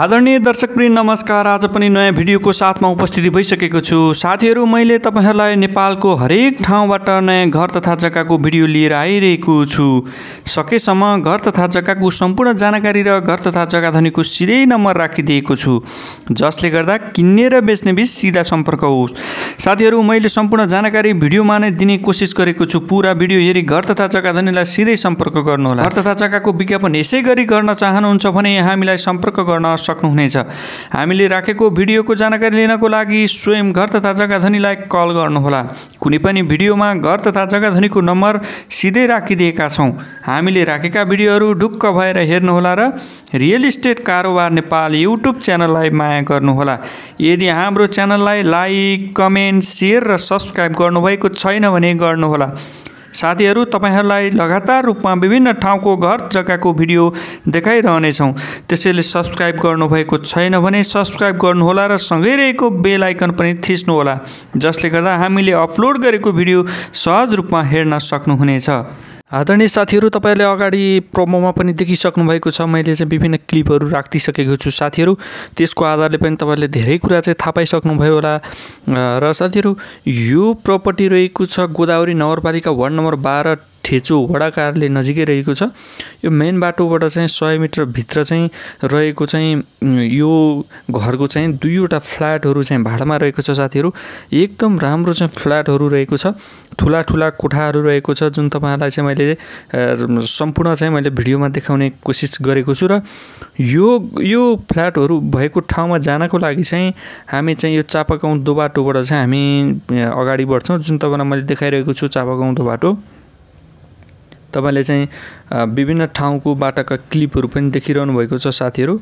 आदरणीय दर्शकप्रिय नमस्कार आज पनि नयाँ भिडियोको साथमा उपस्थिति भइसकेको छु साथीहरू मैले तपाईँहरूलाई नेपालको हरेक ठाउँबाट नयाँ घर तथा जग्गाको भिडियो लिएर आइरहेको छु सकेसम्म घर तथा जग्गाको सम्पूर्ण जानकारी र घर तथा जग्गा धनीको सिधै नम्बर राखिदिएको छु जसले गर्दा किन्ने र बेच्ने बिच सिधा सम्पर्क होस् साथीहरू मैले सम्पूर्ण जानकारी भिडियोमा नै दिने कोसिस गरेको छु पुरा भिडियो हेरी घर तथा जग्गा धनीलाई सिधै सम्पर्क गर्नुहोला घर तथा जग्गाको विज्ञापन यसै गरी गर्न चाहनुहुन्छ भने हामीलाई सम्पर्क गर्न सक्नुहुनेछ हामीले राखेको भिडियोको जानकारी लिनको लागि स्वयं घर तथा जग्गा धनीलाई कल गर्नुहोला कुनै पनि भिडियोमा घर तथा जग्गा धनीको नम्बर सिधै राखिदिएका छौँ हामीले राखेका भिडियोहरू ढुक्क भएर हेर्नुहोला र रियल इस्टेट कारोबार नेपाल युट्युब च्यानललाई माया गर्नुहोला यदि हाम्रो च्यानललाई लाइक कमेन्ट सेयर र सब्सक्राइब गर्नुभएको छैन भने गर्नुहोला साथीहरू तपाईँहरूलाई लगातार रूपमा विभिन्न ठाउँको घर जग्गाको भिडियो देखाइरहनेछौँ त्यसैले सब्सक्राइब गर्नुभएको छैन भने सब्सक्राइब गर्नुहोला र सँगै रहेको बेल आइकन पनि थिच्नुहोला जसले गर्दा हामीले अपलोड गरेको भिडियो सहज रूपमा हेर्न सक्नुहुनेछ आदरणीय साथीहरू तपाईँहरूले अगाडि प्रोमोमा पनि देखिसक्नु भएको छ मैले चाहिँ विभिन्न क्लिपहरू राखिदिइसकेको छु साथीहरू त्यसको आधारले पनि तपाईँहरूले धेरै कुरा चाहिँ थाहा पाइसक्नुभयो होला र साथीहरू यो प्रपर्टी रहेको छ गोदावरी नगरपालिका वार्ड नम्बर बाह्र ठेचो वडाकारले नजिकै रहेको छ यो मेन बाटोबाट चाहिँ सय मिटरभित्र चाहिँ रहेको चाहिँ यो घरको चाहिँ दुईवटा फ्ल्याटहरू चाहिँ भाडामा रहेको छ साथीहरू एकदम राम्रो चाहिँ फ्ल्याटहरू रहेको छ ठुला ठुला कोठाहरू रहेको छ जुन तपाईँहरूलाई चाहिँ मैले सम्पूर्ण चाहिँ मैले भिडियोमा देखाउने कोसिस गरेको छु र यो यो फ्ल्याटहरू भएको ठाउँमा जानको लागि चाहिँ हामी चाहिँ यो चापागाउँ बाटोबाट चाहिँ हामी अगाडि बढ्छौँ जुन तपाईँलाई मैले देखाइरहेको छु चापागाउँ बाटो तपाईँले चाहिँ विभिन्न ठाउँको बाटाका क्लिपहरू पनि देखिरहनु भएको छ साथीहरू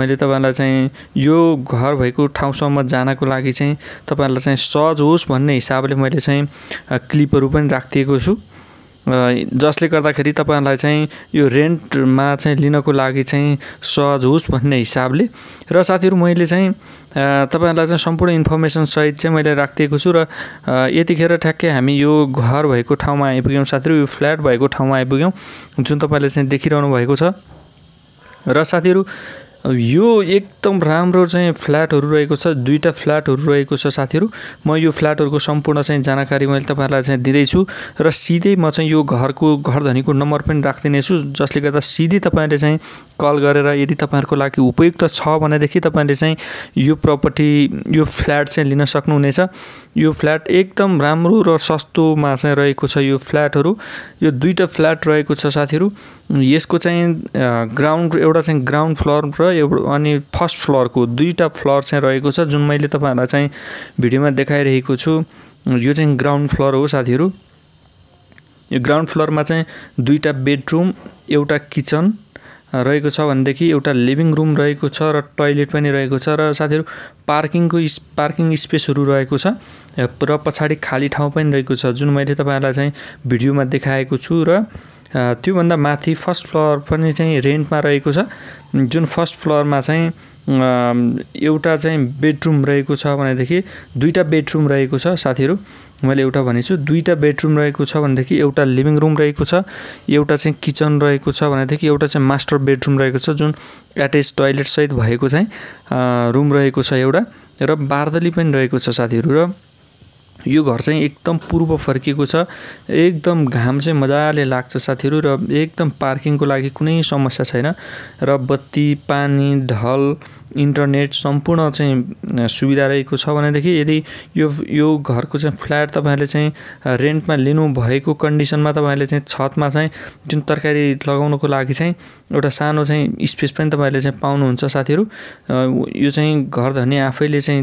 मैले तपाईँलाई चाहिँ यो घर भएको ठाउँसम्म जानको लागि चाहिँ तपाईँहरूलाई चाहिँ सहज होस् भन्ने हिसाबले मैले चाहिँ क्लिपहरू पनि राखिदिएको छु जसले गर्दाखेरि तपाईँहरूलाई चाहिँ यो रेन्टमा चाहिँ लिनको लागि चाहिँ सहज होस् भन्ने हिसाबले र साथीहरू मैले चाहिँ तपाईँहरूलाई चाहिँ सम्पूर्ण इन्फर्मेसन सहित चाहिँ मैले राखिदिएको छु र यतिखेर ठ्याक्कै हामी यो घर भएको ठाउँमा आइपुग्यौँ साथीहरू यो फ्ल्याट भएको ठाउँमा आइपुग्यौँ जुन तपाईँले चाहिँ देखिरहनु भएको छ र साथीहरू यो एकदम राम्रो चाहिँ फ्ल्याटहरू रहेको छ दुईवटा फ्ल्याटहरू रहेको छ साथीहरू म यो फ्ल्याटहरूको सम्पूर्ण चाहिँ जानकारी मैले तपाईँहरूलाई चाहिँ दिँदैछु र सिधै म चाहिँ यो घरको घरधनीको नम्बर पनि राखिदिनेछु जसले गर्दा सिधै तपाईँले चाहिँ कल गरेर यदि तपाईँहरूको लागि उपयुक्त छ भनेदेखि तपाईँले चाहिँ यो प्रपर्टी यो फ्ल्याट चाहिँ लिन सक्नुहुनेछ यो फ्ल्याट एकदम राम्रो र सस्तोमा चाहिँ रहेको छ यो फ्ल्याटहरू यो दुईवटा फ्ल्याट रहेको छ साथीहरू यसको चाहिँ ग्राउन्ड एउटा चाहिँ ग्राउन्ड फ्लोर र एउटा अनि फर्स्ट फ्लोरको दुईवटा फ्लोर चाहिँ रहेको छ जुन मैले तपाईँहरूलाई चाहिँ भिडियोमा देखाइरहेको छु यो चाहिँ ग्राउन्ड फ्लोर हो साथीहरू यो ग्राउन्ड फ्लोरमा चाहिँ दुईवटा बेडरुम एउटा किचन रहेको छ भनेदेखि एउटा लिभिङ रुम रहेको छ र टोइलेट पनि रहेको छ र साथीहरू पार्किङको इस पार्किङ स्पेसहरू रहेको छ र पछाडि खाली ठाउँ पनि रहेको छ जुन मैले तपाईँहरूलाई चाहिँ भिडियोमा देखाएको छु र त्योभन्दा माथि फर्स्ट फ्लोर पनि चाहिँ रेन्टमा रहेको छ जुन फर्स्ट फ्लोरमा चाहिँ एउटा चाहिँ बेडरुम रहेको छ भनेदेखि दुईवटा बेडरुम रहेको छ साथीहरू मैले एउटा भनेछु दुईवटा बेडरुम रहेको छ भनेदेखि एउटा लिभिङ रुम रहेको छ एउटा चाहिँ किचन रहेको छ भनेदेखि एउटा चाहिँ मास्टर बेडरुम रहेको छ जुन एट्याच सहित भएको चाहिँ रुम रहेको छ एउटा र बार्दली पनि रहेको छ साथीहरू र यो घर चाहिँ एकदम पूर्व फर्किएको छ एकदम घाम चाहिँ मजाले लाग्छ साथीहरू र एकदम पार्किङको लागि कुनै समस्या छैन र बत्ती पानी ढल इन्टरनेट सम्पूर्ण चाहिँ सुविधा रहेको छ भनेदेखि यदि यो यो घरको चाहिँ फ्ल्याट तपाईँहरूले चाहिँ रेन्टमा भएको कन्डिसनमा तपाईँहरूले चाहिँ छतमा चाहिँ जुन तरकारी लगाउनुको लागि चाहिँ एउटा सानो चाहिँ स्पेस पनि तपाईँहरूले चाहिँ पाउनुहुन्छ साथीहरू यो चाहिँ घर धनी आफैले चाहिँ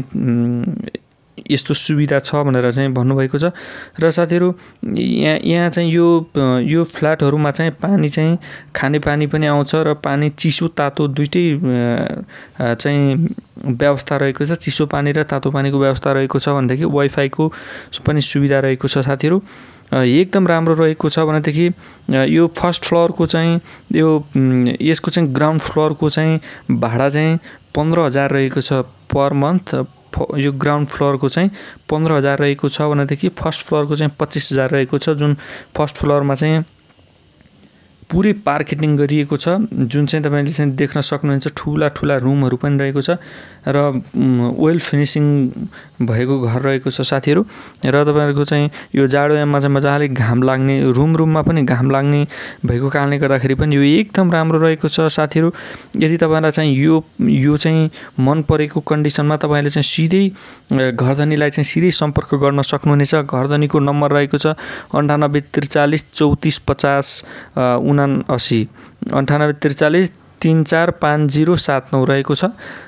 यस्तो सुविधा छ भनेर चाहिँ भन्नुभएको छ र साथीहरू यहाँ यहाँ चाहिँ यो यो फ्ल्याटहरूमा चाहिँ पानी चाहिँ खानेपानी पनि आउँछ र पानी चिसो तातो दुइटै चाहिँ व्यवस्था रहेको छ चिसो पानी र तातो पानीको व्यवस्था रहेको छ भनेदेखि वाइफाईको पनि सुविधा रहेको छ साथीहरू एकदम राम्रो रहेको छ भनेदेखि यो फर्स्ट फ्लोरको चाहिँ यो यसको चाहिँ ग्राउन्ड फ्लोरको चाहिँ भाडा चाहिँ पन्ध्र हजार रहेको छ पर मन्थ यो ग्राउन्ड फ्लोरको चाहिँ पन्ध्र हजार रहेको छ भनेदेखि फर्स्ट फ्लोरको चाहिँ पच्चिस हजार रहेको छ जुन फर्स्ट फ्लोरमा चाहिँ पुरै पार्केटिङ गरिएको छ जुन चाहिँ तपाईँले चाहिँ देख्न सक्नुहुन्छ ठुला ठुला रुमहरू पनि रहेको छ र वेल फिनिसिङ भएको घर रहेको छ साथीहरू र तपाईँहरूको चाहिँ यो जाडोयाममा चाहिँ मजाले घाम लाग्ने रुम रुममा पनि घाम लाग्ने भएको कारणले गर्दाखेरि पनि यो एकदम राम्रो रहेको छ साथीहरू यदि तपाईँलाई चाहिँ यो यो चाहिँ मन परेको कन्डिसनमा तपाईँले चाहिँ सिधै घरधनीलाई चाहिँ सिधै सम्पर्क गर्न सक्नुहुनेछ घरधनीको नम्बर रहेको छ अन्ठानब्बे त्रिचालिस चौतिस पचास उना असी अन्ठानब्बे त्रिचालिस तिन चार पाँच जिरो सात नौ रहेको छ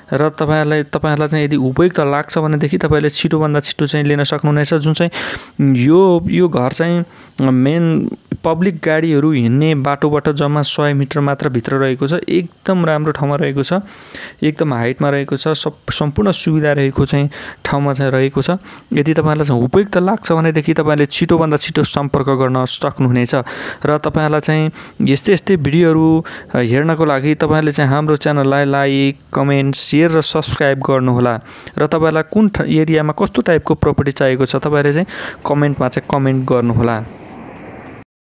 र तपाईँहरूलाई तपाईँहरूलाई चाहिँ यदि उपयुक्त लाग्छ भनेदेखि तपाईँले छिटोभन्दा छिटो चाहिँ लिन सक्नुहुनेछ जुन चाहिँ यो यो घर चाहिँ मेन पब्लिक गाडीहरू हिँड्ने बाटोबाट जम्मा सय मिटर मात्र भित्र रहेको छ एकदम राम्रो ठाउँमा रहेको छ एकदम हाइटमा रहेको छ सब सम्पूर्ण सुविधा रहेको चाहिँ ठाउँमा चाहिँ रहेको छ यदि तपाईँहरूलाई चाहिँ उपयुक्त लाग्छ भनेदेखि तपाईँले छिटोभन्दा छिटो सम्पर्क गर्न सक्नुहुनेछ र तपाईँहरूलाई चाहिँ यस्तै यस्तै भिडियोहरू हेर्नको लागि तपाईँहरूले चाहिँ हाम्रो च्यानललाई लाइक कमेन्ट सेयर र सब्सक्राइब गर्नुहोला र तपाईँहरूलाई कुन एरियामा कस्तो टाइपको प्रपर्टी चाहिएको छ तपाईँहरूले चाहिँ कमेन्टमा चाहिँ कमेन्ट गर्नुहोला